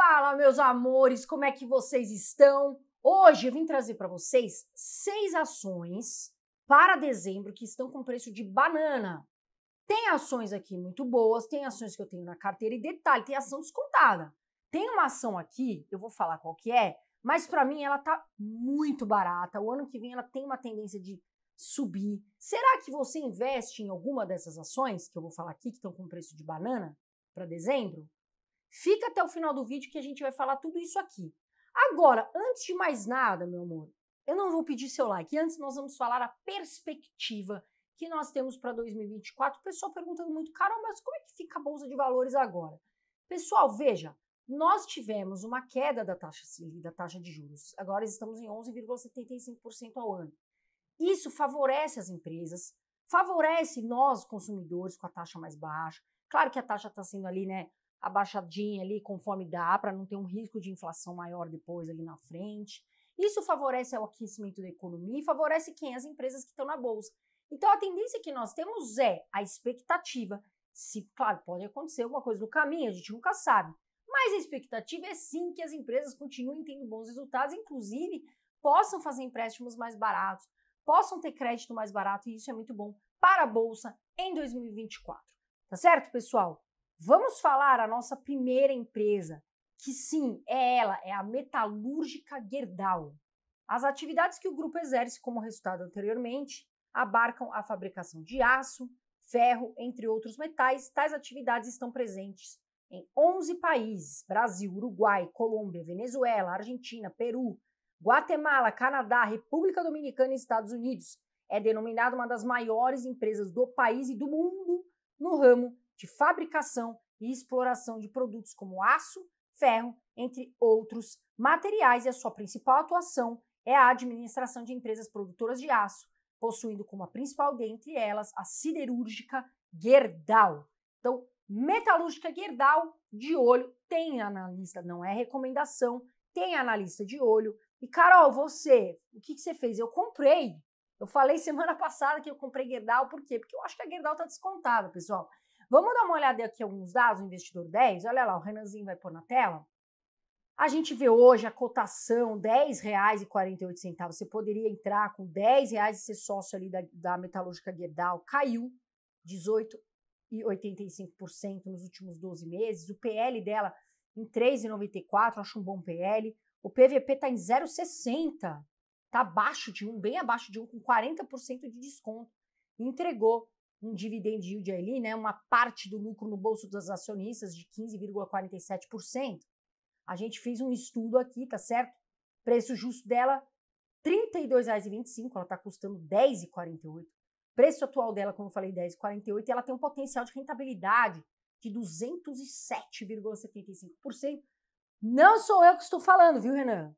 Fala, meus amores, como é que vocês estão? Hoje eu vim trazer para vocês seis ações para dezembro que estão com preço de banana. Tem ações aqui muito boas, tem ações que eu tenho na carteira e detalhe, tem ação descontada. Tem uma ação aqui, eu vou falar qual que é, mas para mim ela tá muito barata. O ano que vem ela tem uma tendência de subir. Será que você investe em alguma dessas ações que eu vou falar aqui que estão com preço de banana para dezembro? Fica até o final do vídeo que a gente vai falar tudo isso aqui. Agora, antes de mais nada, meu amor, eu não vou pedir seu like. Antes nós vamos falar a perspectiva que nós temos para 2024. O pessoal perguntando muito, Carol, mas como é que fica a bolsa de valores agora? Pessoal, veja, nós tivemos uma queda da taxa da taxa de juros. Agora estamos em 11,75% ao ano. Isso favorece as empresas, favorece nós consumidores com a taxa mais baixa. Claro que a taxa está sendo ali, né, abaixadinha ali conforme dá, para não ter um risco de inflação maior depois ali na frente. Isso favorece o aquecimento da economia e favorece quem? As empresas que estão na bolsa. Então a tendência que nós temos é a expectativa. Se, claro, pode acontecer alguma coisa no caminho, a gente nunca sabe. Mas a expectativa é sim que as empresas continuem tendo bons resultados, inclusive possam fazer empréstimos mais baratos, possam ter crédito mais barato, e isso é muito bom para a bolsa em 2024. Tá certo, pessoal? Vamos falar a nossa primeira empresa, que sim, é ela, é a Metalúrgica Gerdau. As atividades que o grupo exerce, como resultado anteriormente, abarcam a fabricação de aço, ferro, entre outros metais. Tais atividades estão presentes em 11 países: Brasil, Uruguai, Colômbia, Venezuela, Argentina, Peru, Guatemala, Canadá, República Dominicana e Estados Unidos. É denominada uma das maiores empresas do país e do mundo no ramo de fabricação e exploração de produtos como aço, ferro, entre outros materiais, e a sua principal atuação é a administração de empresas produtoras de aço, possuindo como a principal dentre elas a siderúrgica Gerdau. Então, metalúrgica Gerdau, de olho, tem analista, não é recomendação, tem analista de olho. E Carol, você, o que, que você fez? Eu comprei. Eu falei semana passada que eu comprei Gerdau, por quê? Porque eu acho que a Gerdau está descontada, pessoal. Vamos dar uma olhada aqui alguns dados, investidor 10, olha lá, o Renanzinho vai pôr na tela. A gente vê hoje a cotação R$10,48. Você poderia entrar com R$ e ser sócio ali da, da metalúrgica Guedal. Caiu 18,85% nos últimos 12 meses. O PL dela em 3,94, acho um bom PL. O PVP está em 0,60. Está abaixo de um, bem abaixo de um, com 40% de desconto. Entregou um dividend yield ali, né, uma parte do lucro no bolso dos acionistas de 15,47%. A gente fez um estudo aqui, tá certo? Preço justo dela R$ 32,25, ela está custando R$ 10,48. Preço atual dela, como eu falei, R$ 10,48, e ela tem um potencial de rentabilidade de 207,75%. Não sou eu que estou falando, viu, Renan?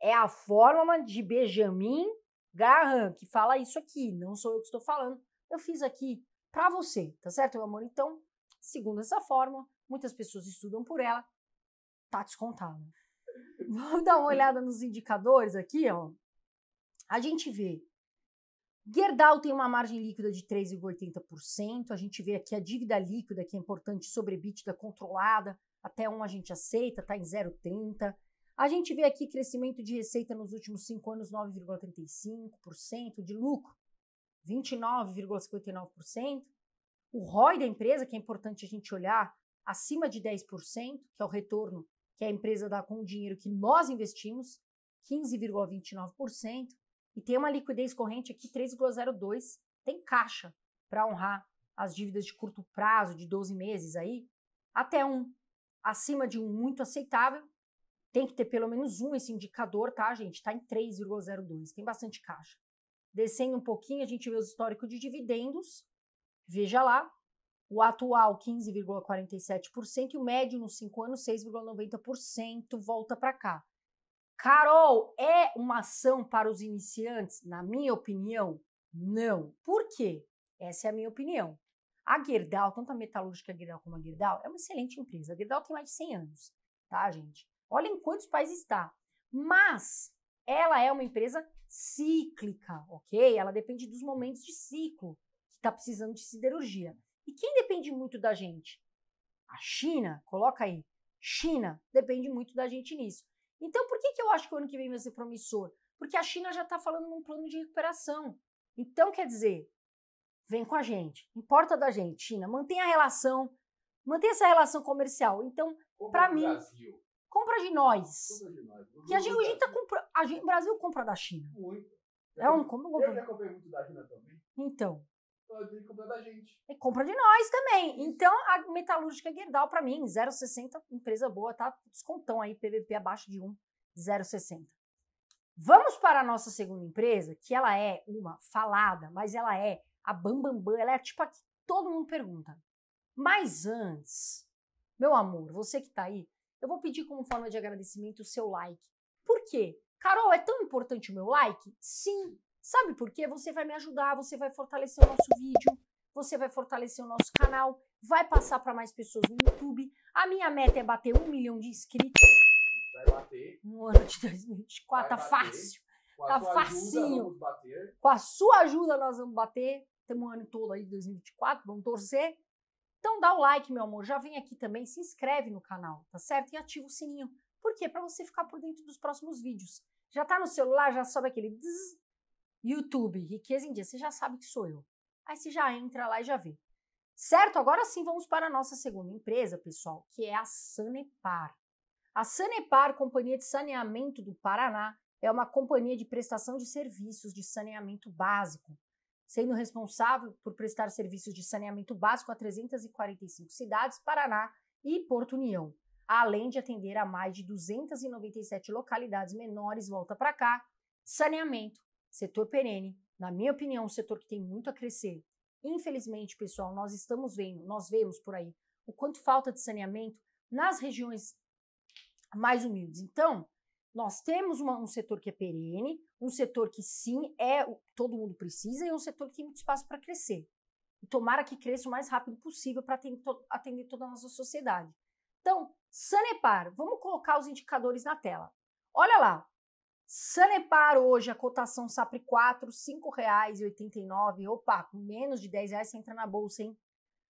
É a fórmula de Benjamin Graham que fala isso aqui, não sou eu que estou falando eu fiz aqui para você, tá certo, meu amor? Então, segundo essa fórmula, muitas pessoas estudam por ela, tá descontado. Vamos dar uma olhada nos indicadores aqui, ó. A gente vê Gerdau tem uma margem líquida de 3,80%. A gente vê aqui a dívida líquida, que é importante, sobre controlada, até 1 a gente aceita, está em 0,30%. A gente vê aqui crescimento de receita nos últimos 5 anos, 9,35%, de lucro, 29,59%, o ROI da empresa, que é importante a gente olhar, acima de 10%, que é o retorno que a empresa dá com o dinheiro que nós investimos, 15,29%, e tem uma liquidez corrente aqui 3,02, tem caixa para honrar as dívidas de curto prazo, de 12 meses aí, até um acima de um muito aceitável, tem que ter pelo menos um esse indicador, tá, gente? Está em 3,02, tem bastante caixa. Descendo um pouquinho, a gente vê o histórico de dividendos. Veja lá, o atual 15,47% e o médio nos 5 anos 6,90% volta para cá. Carol, é uma ação para os iniciantes? Na minha opinião, não. Por quê? Essa é a minha opinião. A Gerdau, tanto a metalúrgica Gerdau como a Gerdau, é uma excelente empresa. A Gerdau tem mais de 100 anos, tá, gente? Olha em quantos países está. Mas ela é uma empresa cíclica, ok? Ela depende dos momentos de ciclo que está precisando de siderurgia. E quem depende muito da gente? A China, coloca aí. China depende muito da gente nisso. Então, por que, que eu acho que o ano que vem vai ser promissor? Porque a China já está falando num plano de recuperação. Então, quer dizer, vem com a gente, importa da gente, China, mantém a relação, mantém essa relação comercial. Então, para mim. Brasil compra de nós. Compra de nós. Porque a gente, tá compra, a gente, o Brasil compra da China. Muito. É um, como, como, eu já comprei muito da China também. Então. Ele então, compra da gente. E é compra de nós também. Então, a Metalúrgica Gerdau, para mim, 0,60, empresa boa, tá? Descontão aí, PVP abaixo de 1, 0,60. Vamos para a nossa segunda empresa, que ela é uma falada, mas ela é a Bambambam, bam, bam, ela é tipo a que todo mundo pergunta. Mas antes, meu amor, você que tá aí, eu vou pedir como forma de agradecimento o seu like. Por quê? Carol, é tão importante o meu like? Sim. Sabe por quê? Você vai me ajudar, você vai fortalecer o nosso vídeo, você vai fortalecer o nosso canal, vai passar para mais pessoas no YouTube. A minha meta é bater um milhão de inscritos. Vai bater. No ano de 2024, tá fácil. tá facinho. Com a sua ajuda nós vamos bater. Temos um ano todo aí de 2024, vamos torcer. Então dá o like, meu amor, já vem aqui também, se inscreve no canal, tá certo? E ativa o sininho. Por quê? Para você ficar por dentro dos próximos vídeos. Já tá no celular, já sobe aquele dzz, YouTube, Riqueza em Dia, você já sabe que sou eu. Aí você já entra lá e já vê. Certo? Agora sim, vamos para a nossa segunda empresa, pessoal, que é a Sanepar. A Sanepar, Companhia de Saneamento do Paraná, é uma companhia de prestação de serviços de saneamento básico sendo responsável por prestar serviços de saneamento básico a 345 cidades, Paraná e Porto União, além de atender a mais de 297 localidades menores, volta para cá. Saneamento, setor perene, na minha opinião, um setor que tem muito a crescer. Infelizmente, pessoal, nós estamos vendo, nós vemos por aí o quanto falta de saneamento nas regiões mais humildes. Então, nós temos uma, um setor que é perene, um setor que sim é todo mundo precisa e é um setor que tem muito espaço para crescer. E tomara que cresça o mais rápido possível para atender, atender toda a nossa sociedade. Então, Sanepar, vamos colocar os indicadores na tela. Olha lá, Sanepar hoje, a cotação SAPRE 4, R$ 5,89. Opa, menos de 10 reais você entra na bolsa, hein?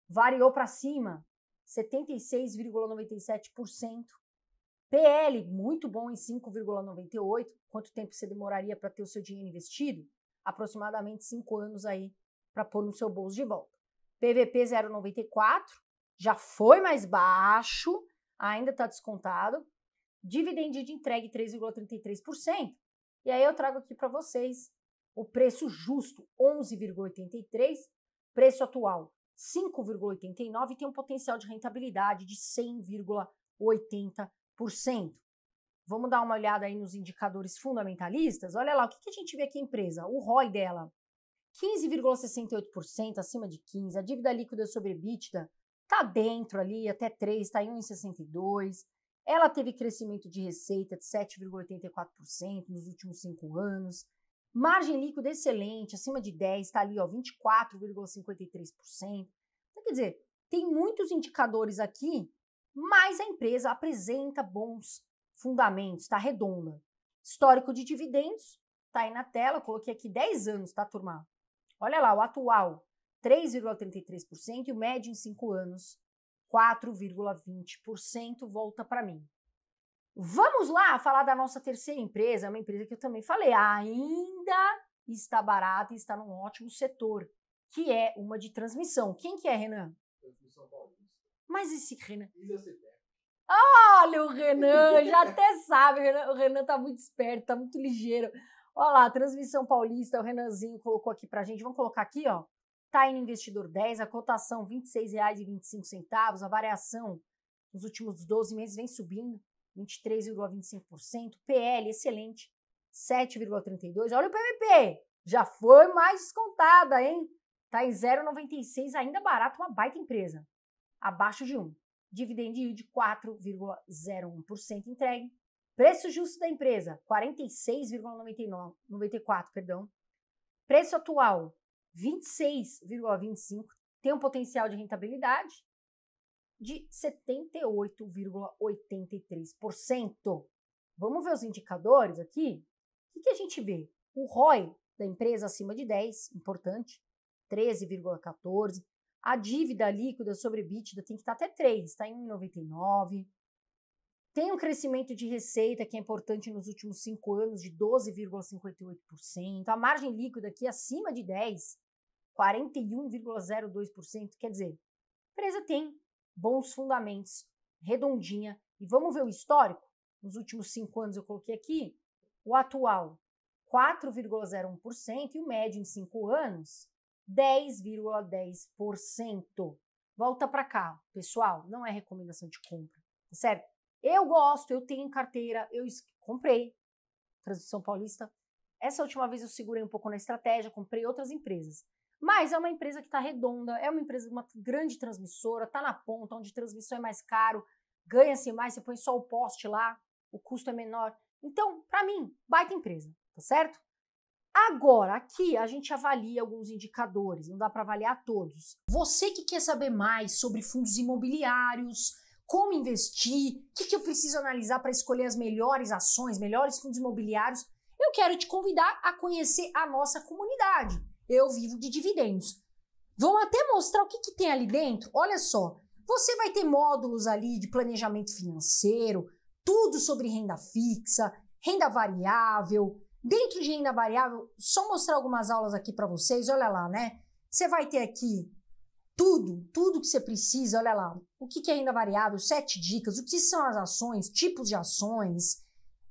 Variou para cima, 76,97%. PL, muito bom em 5,98. Quanto tempo você demoraria para ter o seu dinheiro investido? Aproximadamente 5 anos aí para pôr no seu bolso de volta. PVP 0,94, já foi mais baixo, ainda está descontado. Dividend de entrega 3,33%. E aí eu trago aqui para vocês o preço justo, 11,83, preço atual 5,89 e tem um potencial de rentabilidade de 100,80 Vamos dar uma olhada aí nos indicadores fundamentalistas. Olha lá, o que, que a gente vê aqui, empresa? O ROI dela, 15,68%, acima de 15%. A dívida líquida sobre EBITDA está dentro ali, até 3%, está em 1,62%. Ela teve crescimento de receita de 7,84% nos últimos cinco anos. Margem líquida excelente, acima de 10%, está ali, ó, 24,53%. Então, quer dizer, tem muitos indicadores aqui mas a empresa apresenta bons fundamentos, está redonda. Histórico de dividendos, está aí na tela, coloquei aqui 10 anos, tá, turma? Olha lá, o atual, 3,33% e o médio em 5 anos, 4,20%, volta para mim. Vamos lá falar da nossa terceira empresa, uma empresa que eu também falei, ainda está barata e está num ótimo setor, que é uma de transmissão. Quem que é, Renan? Transmissão Paulista. Mas e se Renan? Olha o Renan, já até sabe. O Renan, tá muito esperto, tá muito ligeiro. Olha lá, transmissão paulista, o Renanzinho colocou aqui pra gente. Vamos colocar aqui, ó. Time Investidor 10, a cotação R$ 26,25, a variação nos últimos 12 meses vem subindo, 23,25%. PL, excelente, 7,32%. Olha o PVP, já foi mais descontada, hein? Tá em 0,96, ainda barato, uma baita empresa abaixo de 1. Dividend yield 4,01% entregue. Preço justo da empresa 46,94, perdão. Preço atual 26,25, tem um potencial de rentabilidade de 78,83%. Vamos ver os indicadores aqui? O que a gente vê? O ROI da empresa acima de 10, importante, 13,14, a dívida líquida sobre EBITDA tem que estar até 3, está em 1,99. Tem um crescimento de receita que é importante nos últimos cinco anos de 12,58%. A margem líquida aqui acima de 10, 41,02%. Quer dizer, a empresa tem bons fundamentos, redondinha. E vamos ver o histórico? Nos últimos cinco anos eu coloquei aqui o atual 4,01% e o médio em cinco anos 10,10%. Volta para cá, pessoal, não é recomendação de compra, tá certo? Eu gosto, eu tenho em carteira, eu comprei Transmissão Paulista. Essa última vez eu segurei um pouco na estratégia, comprei outras empresas. Mas é uma empresa que está redonda, é uma empresa, uma grande transmissora, está na ponta, onde transmissão é mais caro, ganha-se mais, você põe só o poste lá, o custo é menor. Então, para mim, baita empresa, tá certo? Agora, aqui a gente avalia alguns indicadores, não dá para avaliar todos. Você que quer saber mais sobre fundos imobiliários, como investir, o que, que eu preciso analisar para escolher as melhores ações, melhores fundos imobiliários, eu quero te convidar a conhecer a nossa comunidade. Eu vivo de dividendos. Vão até mostrar o que, que tem ali dentro. Olha só, você vai ter módulos ali de planejamento financeiro, tudo sobre renda fixa, renda variável, Dentro de renda variável, só mostrar algumas aulas aqui para vocês, olha lá, né? Você vai ter aqui tudo, tudo que você precisa, olha lá. O que é renda variável, sete dicas, o que são as ações, tipos de ações,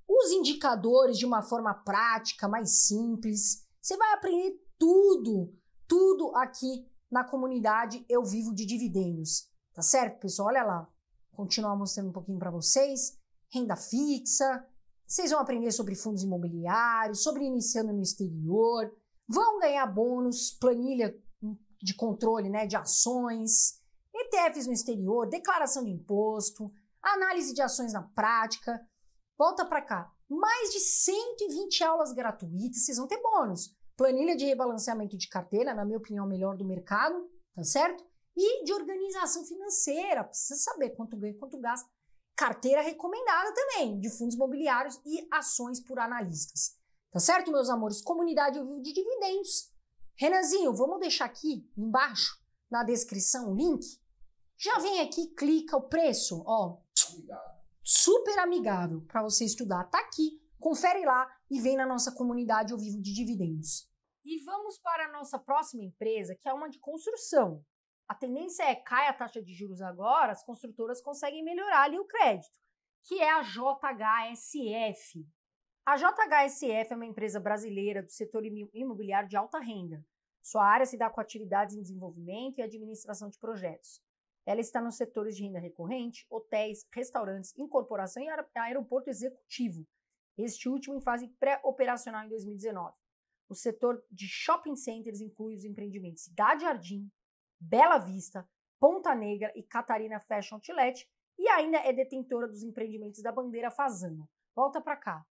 os indicadores de uma forma prática, mais simples. Você vai aprender tudo, tudo aqui na comunidade Eu Vivo de Dividendos. Tá certo, pessoal? Olha lá. Continuar mostrando um pouquinho para vocês. Renda fixa, vocês vão aprender sobre fundos imobiliários, sobre iniciando no exterior, vão ganhar bônus, planilha de controle né, de ações, ETFs no exterior, declaração de imposto, análise de ações na prática. Volta para cá. Mais de 120 aulas gratuitas, vocês vão ter bônus. Planilha de rebalanceamento de carteira, na minha opinião, é melhor do mercado, tá certo? E de organização financeira, precisa saber quanto ganha, quanto gasta carteira recomendada também de fundos imobiliários e ações por analistas. Tá certo, meus amores? Comunidade Eu Vivo de Dividendos. Renanzinho, vamos deixar aqui embaixo na descrição o link. Já vem aqui, clica o preço, ó. Super amigável para você estudar. Tá aqui. Confere lá e vem na nossa comunidade ao Vivo de Dividendos. E vamos para a nossa próxima empresa, que é uma de construção a tendência é cai a taxa de juros agora, as construtoras conseguem melhorar ali o crédito, que é a JHSF. A JHSF é uma empresa brasileira do setor imobiliário de alta renda. Sua área se dá com atividades em desenvolvimento e administração de projetos. Ela está nos setores de renda recorrente, hotéis, restaurantes, incorporação e aeroporto executivo, este último em fase pré-operacional em 2019. O setor de shopping centers inclui os empreendimentos Cidade Jardim, Bela Vista, Ponta Negra e Catarina Fashion Outlet e ainda é detentora dos empreendimentos da Bandeira Fazano. Volta para cá.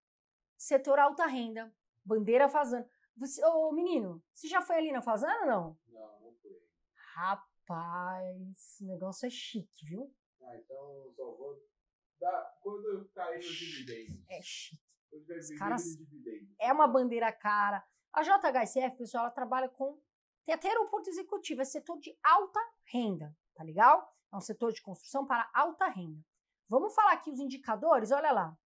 Setor alta renda, Bandeira Fazano. Você, ô, menino, você já foi ali na Fazano ou não? Não, não fui. Rapaz, o negócio é chique, viu? Ah, então só vou dar quando cair os dividendos. É chique. Os caras, é uma bandeira cara. A JHSF, pessoal, ela trabalha com tem até aeroporto executivo, é setor de alta renda, tá legal? É um setor de construção para alta renda. Vamos falar aqui os indicadores, olha lá.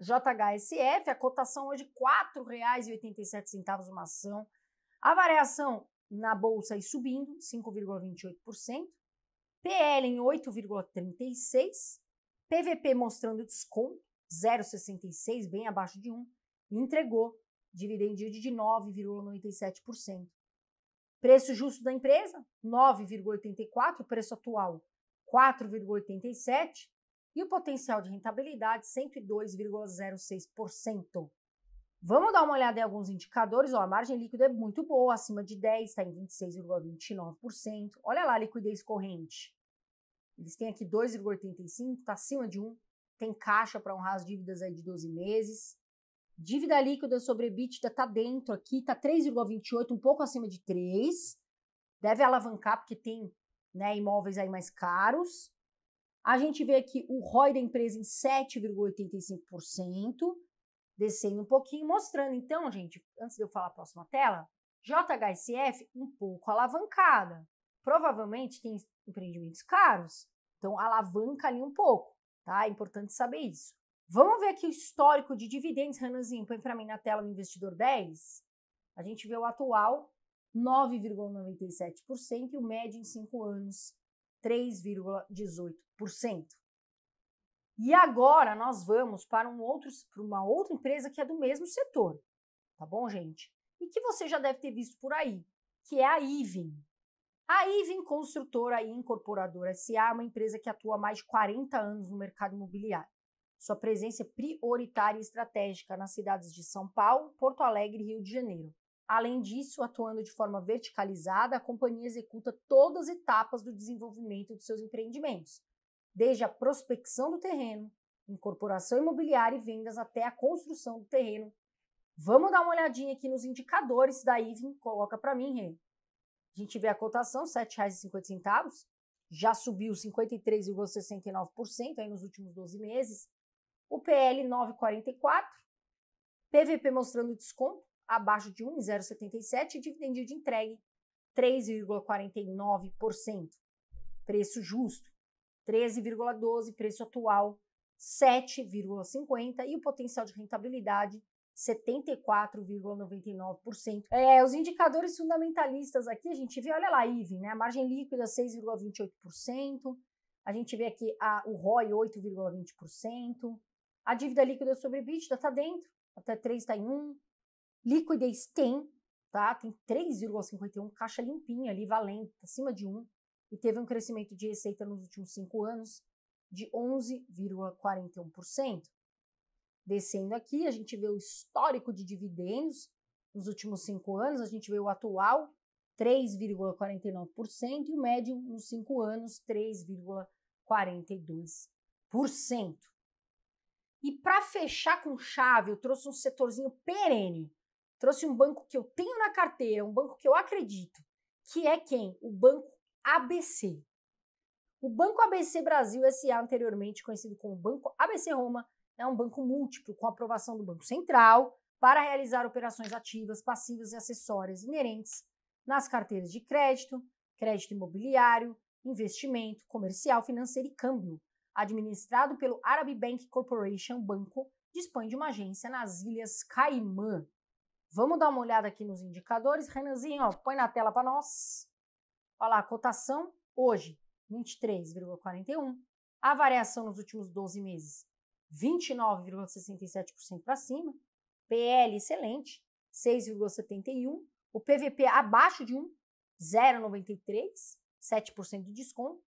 JHSF, a cotação hoje R$ 4,87 uma ação. A variação na bolsa e subindo, 5,28%. PL em 8,36%. PVP mostrando desconto, 0,66, bem abaixo de 1. entregou dividend yield de 9,97%. Preço justo da empresa, 9,84, preço atual 4,87 e o potencial de rentabilidade 102,06%. Vamos dar uma olhada em alguns indicadores. Ó, a margem líquida é muito boa, acima de 10, está em 26,29%. Olha lá a liquidez corrente. Eles têm aqui 2,85, está acima de 1. Tem caixa para honrar as dívidas aí de 12 meses. Dívida líquida sobre EBITDA está dentro aqui, está 3,28, um pouco acima de 3. Deve alavancar, porque tem né, imóveis aí mais caros. A gente vê aqui o ROI da empresa em 7,85%, descendo um pouquinho, mostrando então, gente, antes de eu falar a próxima tela, JHSF um pouco alavancada. Provavelmente tem empreendimentos caros, então alavanca ali um pouco, tá? É importante saber isso. Vamos ver aqui o histórico de dividendos, Renanzinho, põe para mim na tela o investidor 10. A gente vê o atual 9,97% e o médio em 5 anos 3,18%. E agora nós vamos para um outro para uma outra empresa que é do mesmo setor. Tá bom, gente? E que você já deve ter visto por aí, que é a Ivin. A Ivin Construtora e Incorporadora SA é uma empresa que atua há mais de 40 anos no mercado imobiliário. Sua presença é prioritária e estratégica nas cidades de São Paulo, Porto Alegre e Rio de Janeiro. Além disso, atuando de forma verticalizada, a companhia executa todas as etapas do desenvolvimento de seus empreendimentos, desde a prospecção do terreno, incorporação imobiliária e vendas até a construção do terreno. Vamos dar uma olhadinha aqui nos indicadores da IVIN, coloca para mim, Rê. A gente vê a cotação, R$ 7,50, já subiu 53,69% aí nos últimos 12 meses, o PL 944, PVP mostrando desconto abaixo de 1,077 e dividend de entregue 3,49%. Preço justo 13,12, preço atual 7,50 e o potencial de rentabilidade 74,99%. É, os indicadores fundamentalistas aqui, a gente vê, olha lá, IVM né? A margem líquida 6,28%, a gente vê aqui a, o ROI 8,20%, a dívida líquida sobre EBITDA está dentro, até 3 está em 1. Liquidez tem, tá? Tem 3,51, caixa limpinha ali, valente, acima de 1. E teve um crescimento de receita nos últimos 5 anos de 11,41%. Descendo aqui, a gente vê o histórico de dividendos nos últimos 5 anos, a gente vê o atual, 3,49%, e o médio nos 5 anos, 3,42%. E para fechar com chave, eu trouxe um setorzinho perene. Trouxe um banco que eu tenho na carteira, um banco que eu acredito, que é quem? O Banco ABC. O Banco ABC Brasil SA, anteriormente conhecido como Banco ABC Roma, é um banco múltiplo com aprovação do Banco Central para realizar operações ativas, passivas e acessórias inerentes nas carteiras de crédito, crédito imobiliário, investimento, comercial, financeiro e câmbio, administrado pelo Arab Bank Corporation Banco, dispõe de uma agência nas Ilhas Caimã. Vamos dar uma olhada aqui nos indicadores. Renanzinho, ó, põe na tela para nós. Olha lá, a cotação hoje, 23,41. A variação nos últimos 12 meses, 29,67% para cima. PL excelente, 6,71. O PVP abaixo de 1, 0,93, 7% de desconto.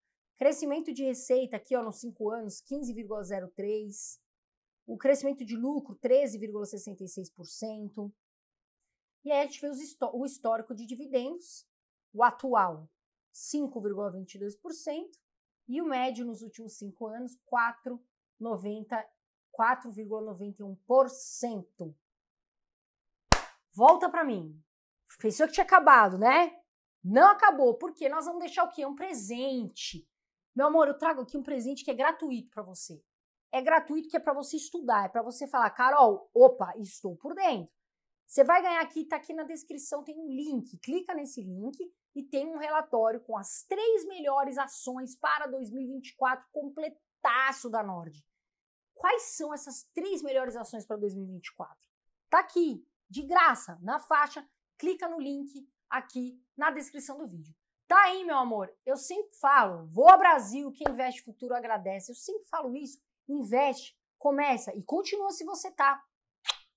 Crescimento de receita aqui ó, nos cinco anos, 15,03%. O crescimento de lucro, 13,66%. E aí a gente vê o histórico de dividendos, o atual, 5,22%. E o médio nos últimos cinco anos, 4,91%. Volta para mim. Pensou que tinha acabado, né? Não acabou, porque nós vamos deixar o quê? Um presente meu amor, eu trago aqui um presente que é gratuito para você. É gratuito que é para você estudar, é para você falar, Carol, opa, estou por dentro. Você vai ganhar aqui, tá aqui na descrição, tem um link. Clica nesse link e tem um relatório com as três melhores ações para 2024 completaço da Nord. Quais são essas três melhores ações para 2024? Tá aqui, de graça, na faixa. Clica no link aqui na descrição do vídeo. Tá aí, meu amor. Eu sempre falo, vou ao Brasil, quem investe futuro agradece. Eu sempre falo isso. Investe, começa e continua se você tá.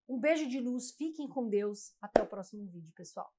Um beijo de luz, fiquem com Deus. Até o próximo vídeo, pessoal.